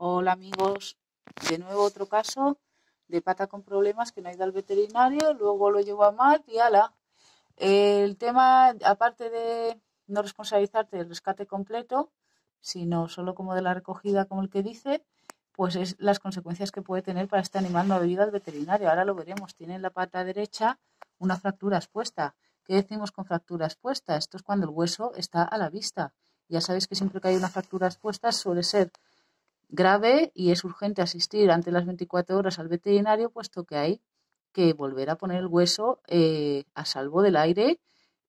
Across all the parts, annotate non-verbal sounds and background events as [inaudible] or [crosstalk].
Hola amigos, de nuevo otro caso de pata con problemas que no ha ido al veterinario, luego lo llevo a mal y ala. El tema, aparte de no responsabilizarte del rescate completo, sino solo como de la recogida, como el que dice, pues es las consecuencias que puede tener para este animal no ido al veterinario. Ahora lo veremos. Tiene en la pata derecha una fractura expuesta. ¿Qué decimos con fractura expuesta? Esto es cuando el hueso está a la vista. Ya sabéis que siempre que hay una fractura expuesta suele ser grave y es urgente asistir ante las 24 horas al veterinario, puesto que hay que volver a poner el hueso eh, a salvo del aire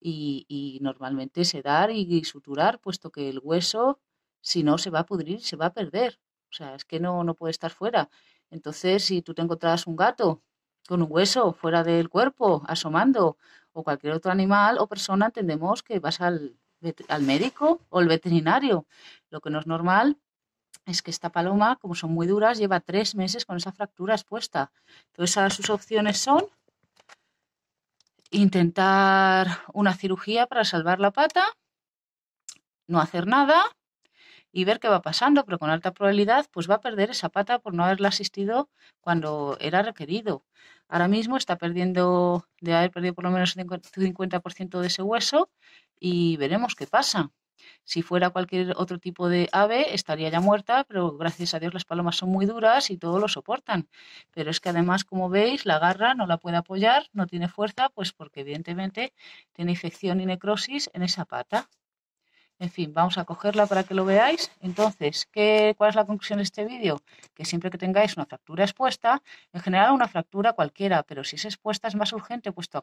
y, normalmente sedar y suturar, puesto que el hueso, si no, se va a pudrir, se va a perder. O sea, es que no, no puede estar fuera. Entonces, si tú te encontras un gato con un hueso fuera del cuerpo, asomando, o cualquier otro animal o persona, entendemos que vas al, al médico o al veterinario. Lo que no es normal es que esta paloma, como son muy duras, lleva tres meses con esa fractura expuesta. Entonces, sus opciones son intentar una cirugía para salvar la pata, no hacer nada y ver qué va pasando, pero con alta probabilidad pues va a perder esa pata por no haberla asistido cuando era requerido. Ahora mismo está perdiendo, de haber perdido por lo menos un 50% de ese hueso y veremos qué pasa. Si fuera cualquier otro tipo de ave, estaría ya muerta, pero gracias a Dios las palomas son muy duras y todo lo soportan. Pero es que además, como veis, la garra no la puede apoyar, no tiene fuerza, pues porque evidentemente tiene infección y necrosis en esa pata. En fin, vamos a cogerla para que lo veáis. Entonces, ¿cuál es la conclusión de este vídeo? Que siempre que tengáis una fractura expuesta, en general una fractura cualquiera, pero si es expuesta es más urgente, puesto a,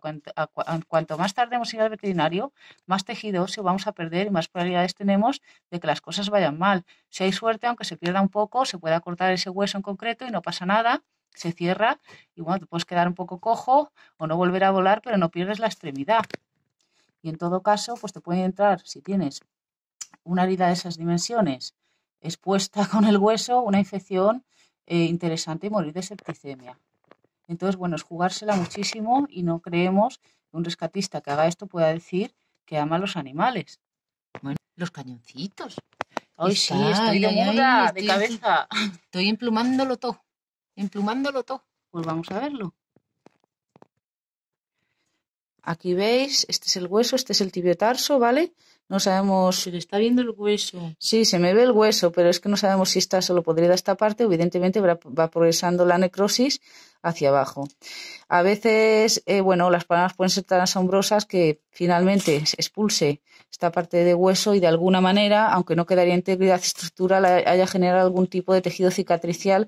cuanto, más tardemos hemos ir al veterinario, más tejido se vamos a perder y más probabilidades tenemos de que las cosas vayan mal. Si hay suerte, aunque se pierda un poco, se pueda cortar ese hueso en concreto y no pasa nada se cierra y bueno, te puedes quedar un poco cojo o no volver a volar, pero no pierdes la extremidad. Y en todo caso, pues te pueden entrar, si tienes una herida de esas dimensiones expuesta [laughs] con el hueso, una infección eh, interesante y morir de septicemia. Entonces, bueno, es jugársela muchísimo y no creemos que un rescatista que haga esto pueda decir que ama a los animales. Bueno, los cañoncitos. Hoy sí, estoy de de cabeza. Estoy emplumándolo todo, emplumándolo todo. Pues vamos a verlo. Aquí veis, este es el hueso, este es el tibio-tarso, ¿vale? No sabemos. Se le está viendo el hueso. Sí, se me ve el hueso, pero es que no sabemos si está solo podrida esta parte. Evidentemente va, progresando la necrosis hacia abajo. A veces, eh, bueno, las palabras pueden ser tan asombrosas que finalmente se expulse esta parte de hueso y de alguna manera, aunque no quedaría integridad estructural, haya generado algún tipo de tejido cicatricial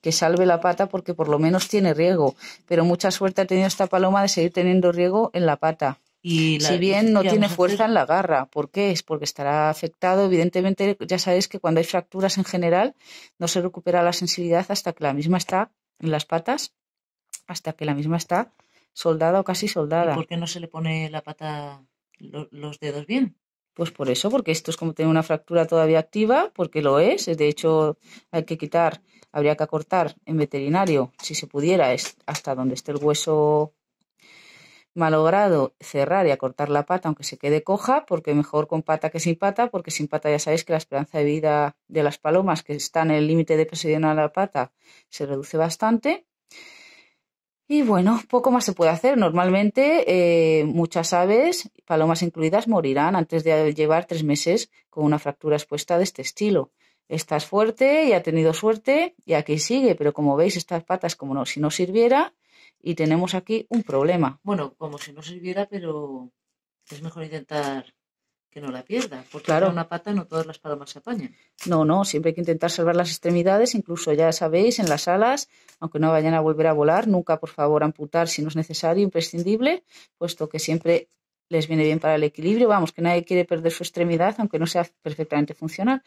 que salve la pata porque por lo menos tiene riego. Pero mucha suerte ha tenido esta paloma de seguir teniendo riego en la pata. Y si bien no tiene fuerza en la garra, ¿por qué? Es porque estará afectado. Evidentemente, ya sabéis que cuando hay fracturas en general no se recupera la sensibilidad hasta que la misma está en las patas, hasta que la misma está soldada o casi soldada. ¿Por qué no se le pone la pata los dedos bien? Pues por eso, porque esto es como tener una fractura todavía activa, porque lo es. De hecho, hay que quitar, habría que acortar en veterinario, si se pudiera, hasta donde esté el hueso malogrado, cerrar y acortar la pata, aunque se quede coja, porque mejor con pata que sin pata, porque sin pata ya sabéis que la esperanza de vida de las palomas que están en el límite de presión a la pata se reduce bastante. Y bueno, poco más se puede hacer. Normalmente eh, muchas aves, palomas incluidas, morirán antes de llevar tres meses con una fractura expuesta de este estilo. Estás fuerte y ha tenido suerte y aquí sigue, pero como veis estas patas como no, si no sirviera y tenemos aquí un problema. Bueno, como si no sirviera, pero es mejor intentar que no la pierda, porque claro. una pata no todas las palomas se apañan. No, no, siempre hay que intentar salvar las extremidades, incluso ya sabéis, en las alas, aunque no vayan a volver a volar, nunca por favor amputar si no es necesario, imprescindible, puesto que siempre les viene bien para el equilibrio, vamos, que nadie quiere perder su extremidad, aunque no sea perfectamente funcional.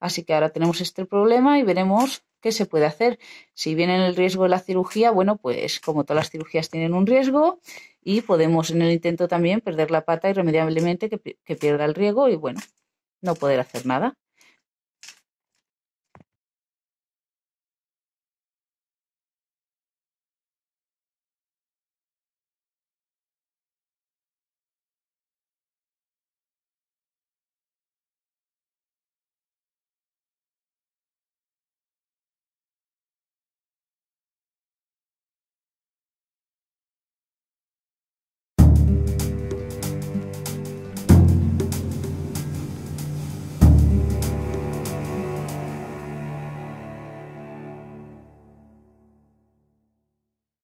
Así que ahora tenemos este problema y veremos ¿Qué se puede hacer? Si viene el riesgo de la cirugía, bueno, pues como todas las cirugías tienen un riesgo y podemos en el intento también perder la pata irremediablemente que, que pierda el riego y bueno, no poder hacer nada.